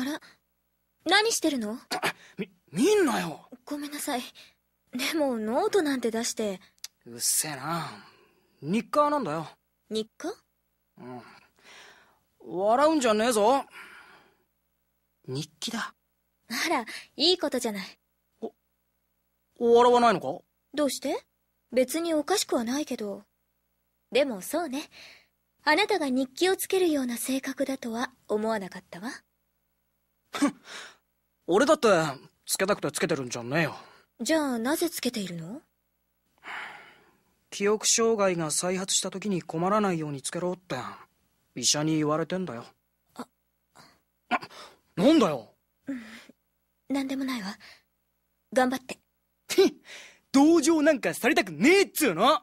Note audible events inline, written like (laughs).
あら何してるのみ見んなよごめんなさいでもノートなんて出してうっせえな日課なんだよ日課うん笑うんじゃねえぞ日記だあらいいことじゃないお笑わないのかどうして別におかしくはないけどでもそうねあなたが日記をつけるような性格だとは思わなかったわ俺だってつけたくてつけてるんじゃねえよじゃあなぜつけているの記憶障害が再発した時に困らないようにつけろって医者に言われてんだよあな (coughs) なんだよ、うん、何でもないわ頑張って (laughs) 同情なんかされたくねえっつうの